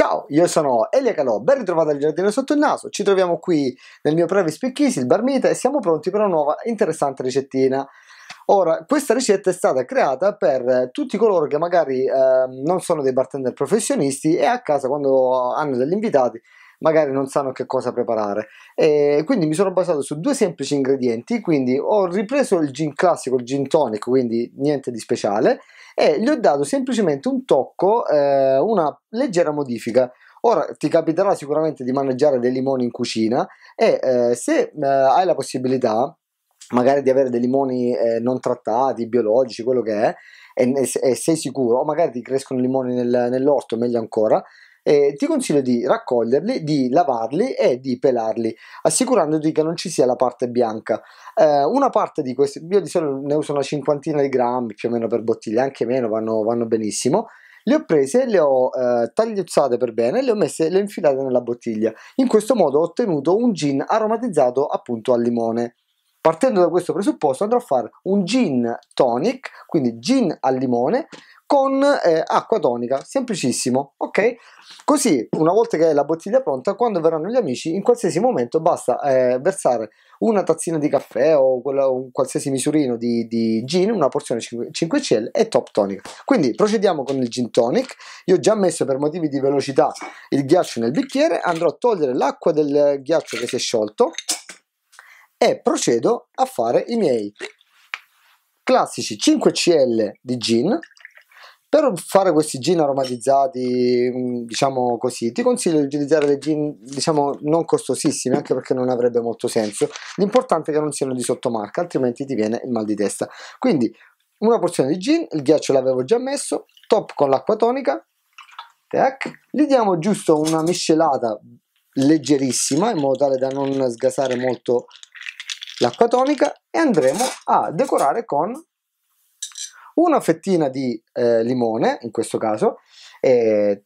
Ciao, io sono Elia Calò, ben ritrovato al Giardino Sotto il Naso, ci troviamo qui nel mio Previs Picchisi, il Barmita, e siamo pronti per una nuova interessante ricettina. Ora, questa ricetta è stata creata per eh, tutti coloro che magari eh, non sono dei bartender professionisti e a casa quando hanno degli invitati magari non sanno che cosa preparare. E quindi mi sono basato su due semplici ingredienti, quindi ho ripreso il gin classico, il gin tonic, quindi niente di speciale, e gli ho dato semplicemente un tocco, eh, una leggera modifica. Ora ti capiterà sicuramente di maneggiare dei limoni in cucina e eh, se eh, hai la possibilità magari di avere dei limoni eh, non trattati, biologici, quello che è, e, e, sei sicuro, o magari ti crescono limoni nel, nell'orto, meglio ancora, eh, ti consiglio di raccoglierli, di lavarli e di pelarli, assicurandoti che non ci sia la parte bianca. Eh, una parte di questi, io di solito ne uso una cinquantina di grammi più o meno per bottiglia, anche meno vanno, vanno benissimo. Le ho prese, le ho eh, tagliuzzate per bene, le ho messe, le ho infilate nella bottiglia. In questo modo ho ottenuto un gin aromatizzato appunto al limone. Partendo da questo presupposto andrò a fare un gin tonic, quindi gin al limone, con eh, acqua tonica, semplicissimo, ok? Così una volta che è la bottiglia pronta, quando verranno gli amici, in qualsiasi momento basta eh, versare una tazzina di caffè o quella, un qualsiasi misurino di, di, gin, una porzione 5, 5CL e top tonic. Quindi procediamo con il gin tonic, io ho già messo per motivi di velocità il ghiaccio nel bicchiere, andrò a togliere l'acqua del ghiaccio che si è sciolto e procedo a fare i miei classici 5CL di gin per fare questi gin aromatizzati, mm, diciamo così, ti consiglio di utilizzare dei gin, diciamo, non costosissimi, anche perché non avrebbe molto senso. L'importante è che non siano di sottomarca, altrimenti ti viene il mal di testa. Quindi, una porzione di gin, il ghiaccio l'avevo già messo, top con l'acqua tonica, tac, gli diamo giusto una miscelata leggerissima, in modo tale da non sgasare molto l'acqua tonica, e andremo a decorare con una fettina di eh, limone, in questo caso, e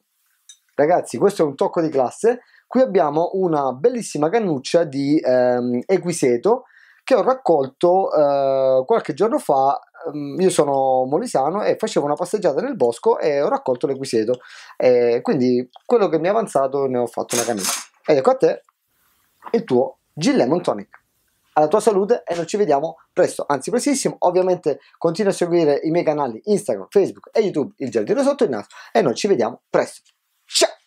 ragazzi questo è un tocco di classe, qui abbiamo una bellissima cannuccia di ehm, equiseto che ho raccolto eh, qualche giorno fa mm, io sono molisano e facevo una passeggiata nel bosco e ho raccolto l'equiseto e quindi quello che mi è avanzato ne ho fatto una camicia ed ecco a te il tuo G Lemon Tonic alla tua salute e noi ci vediamo presto, anzi prestissimo. Ovviamente continua a seguire i miei canali Instagram, Facebook e YouTube, il gel sotto il naso e noi ci vediamo presto. Ciao!